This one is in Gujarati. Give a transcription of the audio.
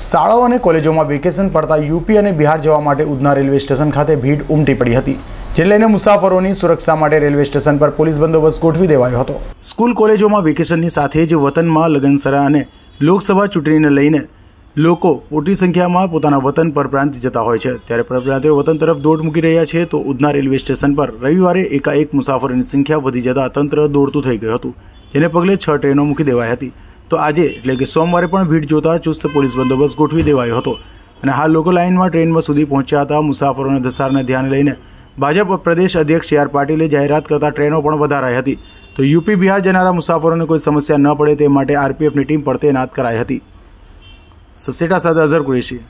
શાળાઓ અને કોલેજોમાં વેકેશન પડતા યુપી અને બિહાર જવા માટે ઉધના રેલવે સ્ટેશન ખાતે ભીડ ઉમટી પડી હતી જે લઈને મુસાફરોની સુરક્ષા માટે રેલવે સ્ટેશન પર પોલીસ બંદોબસ્ત ગોઠવી દેવાયો હતો સ્કૂલ કોલેજોમાં વેકેશનની સાથે જ વતનમાં લગનસરા અને લોકસભા ચૂંટણીને લઈને લોકો મોટી સંખ્યામાં પોતાના વતન પરપ્રાંત જતા હોય છે ત્યારે પરપ્રાંતિઓ વતન તરફ દોડ મૂકી રહ્યા છે તો ઉધના રેલવે સ્ટેશન પર રવિવારે એકાએક મુસાફરોની સંખ્યા વધી જતા તંત્ર દોડતું થઈ ગયું હતું જેને પગલે છ ટ્રેનો મૂકી દેવાઈ હતી તો આજે એટલે કે સોમવારે પણ ભીડ જોતા ચુસ્ત પોલીસ બંદોબસ્ત ગોઠવી દેવાયો હતો અને હાલ લોકો લાઇનમાં ટ્રેનમાં સુધી પહોંચ્યા હતા મુસાફરોના ધસારને ધ્યાને લઈને ભાજપ પ્રદેશ અધ્યક્ષ સી આર પાટીલે જાહેરાત કરતા ટ્રેનો પણ વધારાઈ હતી તો યુપી બિહાર જનારા મુસાફરોને કોઈ સમસ્યા ન પડે તે માટે આરપીએફની ટીમ પણ તૈનાત કરાઈ હતી સસેટા સાથે અઝર કુરેશી